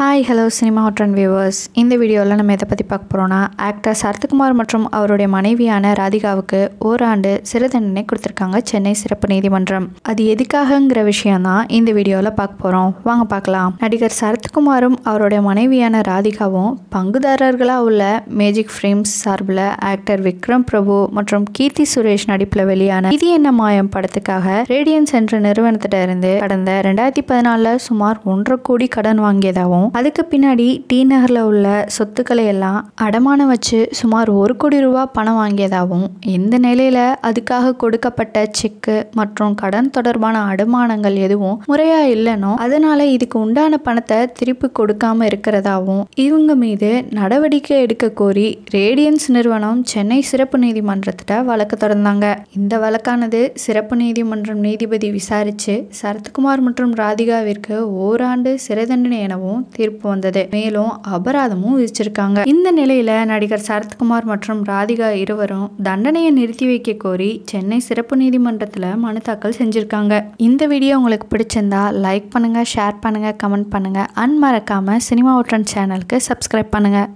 hi hello cinema hot and viewers இந்த வீடியோவில் நம்ம எதை பற்றி பார்க்க போகிறோன்னா ஆக்டர் சரத்குமார் மற்றும் அவருடைய மனைவியான ராதிகாவுக்கு ஓராண்டு சிறை தண்டனை கொடுத்துருக்காங்க சென்னை சிறப்பு நீதிமன்றம் அது எதுக்காகங்கிற விஷயம் தான் இந்த வீடியோவில் பார்க்க போகிறோம் வாங்க பார்க்கலாம் நடிகர் சரத்குமாரும் அவருடைய மனைவியான ராதிகாவும் பங்குதாரர்களாக உள்ள மேஜிக் ஃப்ரேம்ஸ் சார்பில் ஆக்டர் விக்ரம் பிரபு மற்றும் கீர்த்தி சுரேஷ் நடிப்பில் வெளியான இது என்ன மாயம் படத்துக்காக ரேடியன்ஸ் என்ற நிறுவனத்திட்ட இருந்து கடந்த ரெண்டாயிரத்தி பதினாலில் சுமார் ஒன்றரை கோடி கடன் வாங்கியதாகவும் ஆரம்பிச்சிடும் அதுக்கு பின்னாடி டி நகரில் உள்ள சொத்துக்களை எல்லாம் அடமானம் வச்சு சுமார் ஒரு கோடி ரூபா பணம் வாங்கியதாகவும் இந்த நிலையில் அதுக்காக கொடுக்கப்பட்ட செக்கு மற்றும் கடன் தொடர்பான அடமானங்கள் எதுவும் முறையாக இல்லைனோ அதனால் இதுக்கு உண்டான பணத்தை திருப்பி கொடுக்காம இருக்கிறதாவும் இவங்க மீது நடவடிக்கை எடுக்க கோரி ரேடியன்ஸ் நிறுவனம் சென்னை சிறப்பு நீதிமன்றத்திட்ட வழக்கு தொடர்ந்தாங்க இந்த வழக்கானது சிறப்பு நீதிமன்றம் நீதிபதி விசாரித்து சரத்குமார் மற்றும் ராதிகாவிற்கு ஓராண்டு சிறை தண்டனை எனவும் தீர்ப்பு வந்தது மேலும் அபராதமும் விதிச்சிருக்காங்க இந்த நிலையில நடிகர் சரத்குமார் மற்றும் ராதிகா இருவரும் தண்டனையை நிறுத்தி வைக்க கோரி சென்னை சிறப்பு நீதிமன்றத்தில் மனு தாக்கல் செஞ்சிருக்காங்க இந்த வீடியோ உங்களுக்கு பிடிச்சிருந்தா லைக் பண்ணுங்க ஷேர் பண்ணுங்க கமெண்ட் பண்ணுங்க அன் மறக்காம சினிமா ஓட்டன் சேனலுக்கு சப்ஸ்கிரைப் பண்ணுங்க